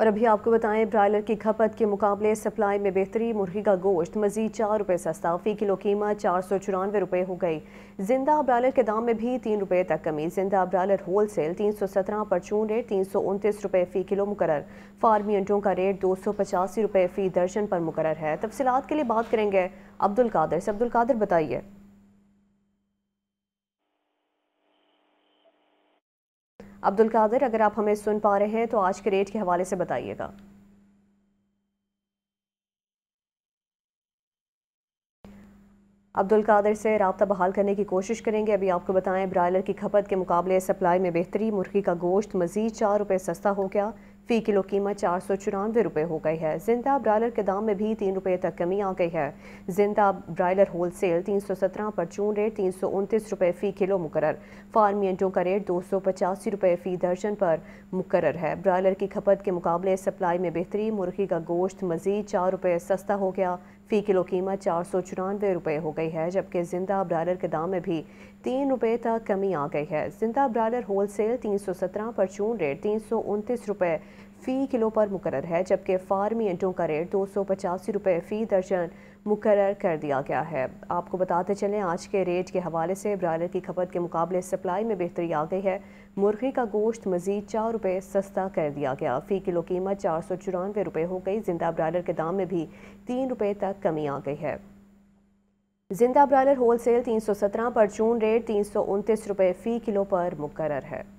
और अभी आपको बताएं ब्रायलर की खपत के मुकाबले सप्लाई में बेहतरी मुर्गी का गोश्त मजीद चार रुपये सस्ता फी किलो कीमत चार सौ चौरानवे रुपये हो गई जिंदा ब्रायलर के दाम में भी तीन रुपये तक कमी जिंदा ब्रायलर होल सेल तीन सौ सत्रह परचून रेट तीन सौ उनतीस रुपये फ़ी किलो मुकर फार्मी अंडों का रेट दो सौ पचासी रुपये फ़ी दर्जन पर मुकर है तफसीत के लिए बात करेंगे अब्दुल कादर से अब्दुल कादर बताइए अब्दुल कादिर अगर आप हमें सुन पा रहे हैं तो आज के रेट के हवाले से बताइएगा अब्दुल कादिर से रबता बहाल करने की कोशिश करेंगे अभी आपको बताएं ब्रायलर की खपत के मुकाबले सप्लाई में बेहतरी मुर्गी का गोश्त मजीद चार रुपये सस्ता हो गया फी किलो कीमत चार सौ चौरानवे रुपये हो गई है जिंदा ब्रायलर के दाम में भी तीन रुपये तक कमी आ गई है जिंदा ब्रायलर होल सेल तीन सौ सत्रह पर चून रेट तीन सौ उनतीस रुपये फ़ी किलो मुकर फार्मी अंडों का रेट दो सौ पचासी रुपये फ़ी दर्जन पर मुकर है ब्रायलर की खपत के मुकाबले सप्लाई में बेहतरी मुर्गी का गोश्त मजीद चार रुपये सस्ता हो गया फ़ी किलो कीमत चार सौ चौरानवे रुपये हो गई है जबकि ज़िंदा ब्रायलर के दाम में भी तीन रुपये तक कमी आ गई है ज़िंदा ब्रायलर होल सेल तीन सौ सत्रह पर चून रेट तीन सौ उनतीस रुपये फ़ी किलो पर मुकर है जबकि फार्मी अंडों का रेट दो सौ पचासी रुपये फ़ी दर्जन मुकर कर दिया गया है आपको बताते चलें आज के रेट के हवाले से ब्रायलर की खपत के मुकाबले सप्लाई में बेहतरी आ गई है मुर्गी का गोश्त मजीद चार रुपये सस्ता कर दिया गया फ़ी किलो कीमत चार सौ चौरानवे रुपये हो गई जिंदा ब्रायलर के दाम में भी तीन रुपये तक कमी आ गई है जिंदा ब्रायलर होल सेल तीन सौ सत्रह पर चून रेट तीन सौ उनतीस रुपये फ़ी किलो पर मुकर है